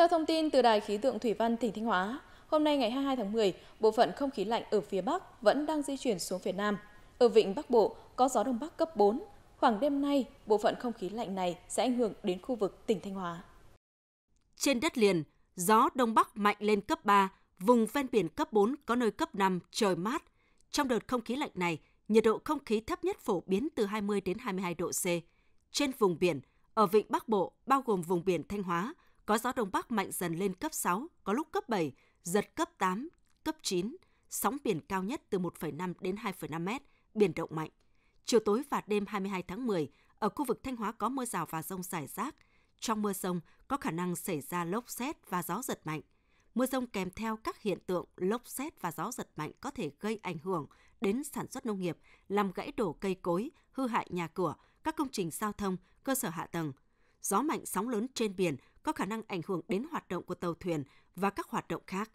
Theo thông tin từ Đài khí tượng Thủy văn tỉnh Thanh Hóa, hôm nay ngày 22 tháng 10, bộ phận không khí lạnh ở phía Bắc vẫn đang di chuyển xuống phía Nam. Ở vịnh Bắc Bộ có gió Đông Bắc cấp 4. Khoảng đêm nay, bộ phận không khí lạnh này sẽ ảnh hưởng đến khu vực tỉnh Thanh Hóa. Trên đất liền, gió Đông Bắc mạnh lên cấp 3, vùng ven biển cấp 4 có nơi cấp 5, trời mát. Trong đợt không khí lạnh này, nhiệt độ không khí thấp nhất phổ biến từ 20 đến 22 độ C. Trên vùng biển, ở vịnh Bắc Bộ, bao gồm vùng biển Thanh Hóa, có gió đông bắc mạnh dần lên cấp 6, có lúc cấp 7, giật cấp 8, cấp 9, sóng biển cao nhất từ 1,5 đến 2,5 mét, biển động mạnh. Chiều tối và đêm 22 tháng 10, ở khu vực Thanh Hóa có mưa rào và rông rải rác. Trong mưa rông có khả năng xảy ra lốc xét và gió giật mạnh. Mưa rông kèm theo các hiện tượng lốc xét và gió giật mạnh có thể gây ảnh hưởng đến sản xuất nông nghiệp, làm gãy đổ cây cối, hư hại nhà cửa, các công trình giao thông, cơ sở hạ tầng. Gió mạnh sóng lớn trên biển có khả năng ảnh hưởng đến hoạt động của tàu thuyền và các hoạt động khác.